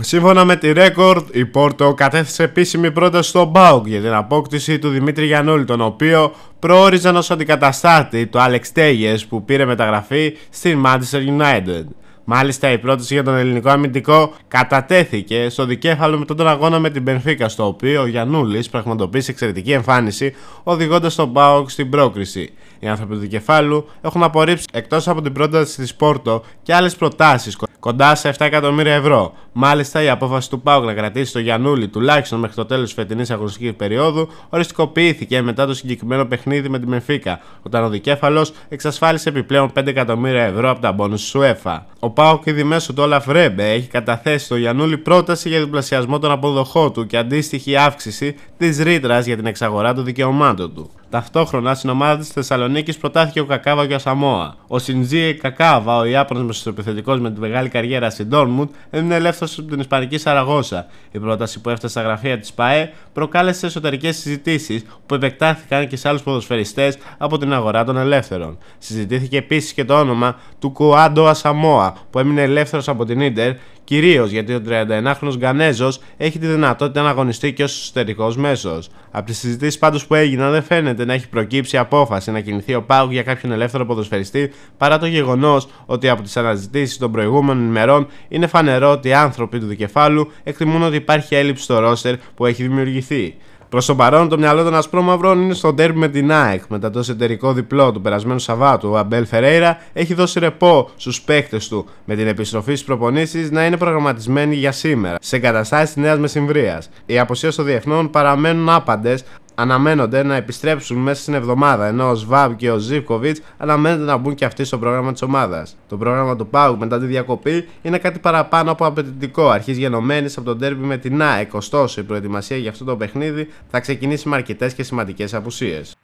Σύμφωνα με τη Record, η Πόρτο κατέθεσε επίσημη πρόταση στον Μπάουκ για την απόκτηση του Δημήτρη Γιανούλη, τον οποίο προόριζαν ως αντικαταστάτη του Άλεξ Τέγες που πήρε μεταγραφή στην Manchester United. Μάλιστα, η πρόταση για τον ελληνικό αμυντικό κατατέθηκε στο δικέφαλο με τον αγώνα με την Πενφύκα, στο οποίο ο Γιανούλη πραγματοποίησε εξαιρετική εμφάνιση, οδηγώντας τον Μπάουκ στην πρόκριση. Οι άνθρωποι του δικεφάλου έχουν απορρίψει εκτός από την πρόταση της Πόρτο και άλλες προτάσεις κοντά σε 7 εκατομμύρια ευρώ. Μάλιστα, η απόφαση του ΠΑΟΚ να κρατήσει το Γιανούλη τουλάχιστον μέχρι το τέλος της φετινής αγωνιστικής περίοδου οριστικοποιήθηκε μετά το συγκεκριμένο παιχνίδι με τη Μεφίκα, όταν ο δικέφαλος εξασφάλισε επιπλέον 5 εκατομμύρια ευρώ από τα μπόνους της UEFA. Ο Πάοκ ήδη μέσω του Όλαφ Ρέμπε έχει καταθέσει στο Γιανούλη πρόταση για διπλασιασμό των αποδοχών του και αντίστοιχη αύξηση της ρήτρας για την εξαγορά των δικαιωμάτων του. Ταυτόχρονα στην ομάδα της Θεσσαλονίκης προτάθηκε ο Κακάβα και ο Σαμόα. Ο Σιντζί Κακάβα, ο Ιάπωνο μεσοεπιθετικός με τη μεγάλη καριέρα στην Ντόρμουντ, έμεινε ελεύθερος από την Ισπανική Σαραγώσα. Η πρόταση που έφτασε στα γραφεία της ΠαΕ προκάλεσε εσωτερικές συζητήσεις που επεκτάθηκαν και σε άλλους ποδοσφαιριστές από την αγορά των ελεύθερων. Συζητήθηκε επίσης και το όνομα του Κουάντο Ασαμόα, που έμεινε ελεύθερος από την ντερ, κυρίως γιατί ο 31χρονο Γκανέζος έχει τη δυνατότητα να αγωνιστεί και ως εσωτερικός μέσος. Από τις συζητήσεις πάντως που έγιναν, δεν φαίνεται να έχει προκύψει απόφαση να κινηθεί ο Πάου για κάποιον ελεύθερο ποδοσφαιριστή, παρά το γεγονός ότι από τις αναζητήσεις των προηγούμενων ημερών είναι φανερό ότι οι άνθρωποι του δικεφάλου εκτιμούν ότι υπάρχει έλλειψη στο ρόστερ που έχει δημιουργηθεί. Προς το παρόν, το μυαλό των Ασπρόμαυρων είναι στο τέρμι με την ΑΕΚ. Μετά το εσωτερικό διπλό του περασμένου Σαββάτου, ο Αμπέλ Φερέιρα έχει δώσει ρεπό στους παίκτες του με την επιστροφή στις προπονήσεις να είναι προγραμματισμένη για σήμερα σε εγκαταστάσεις της Νέας Μεσημβρίας. Οι αποσύρε των διεθνών παραμένουν άπαντες, αναμένονται να επιστρέψουν μέσα στην εβδομάδα, ενώ ο Σβάμπ και ο Ζίβκοβιτ αναμένεται να μπουν και αυτοί στο πρόγραμμα της ομάδας. Το πρόγραμμα του Πάου μετά τη διακοπή είναι κάτι παραπάνω από απαιτητικό, αρχής γενομένης από τον τέρμι με την ΑΕΚ. Ωστόσο, η προετοιμασία για αυτό το παιχνίδι θα ξεκινήσει με αρκετές και σημαντικές απουσίες.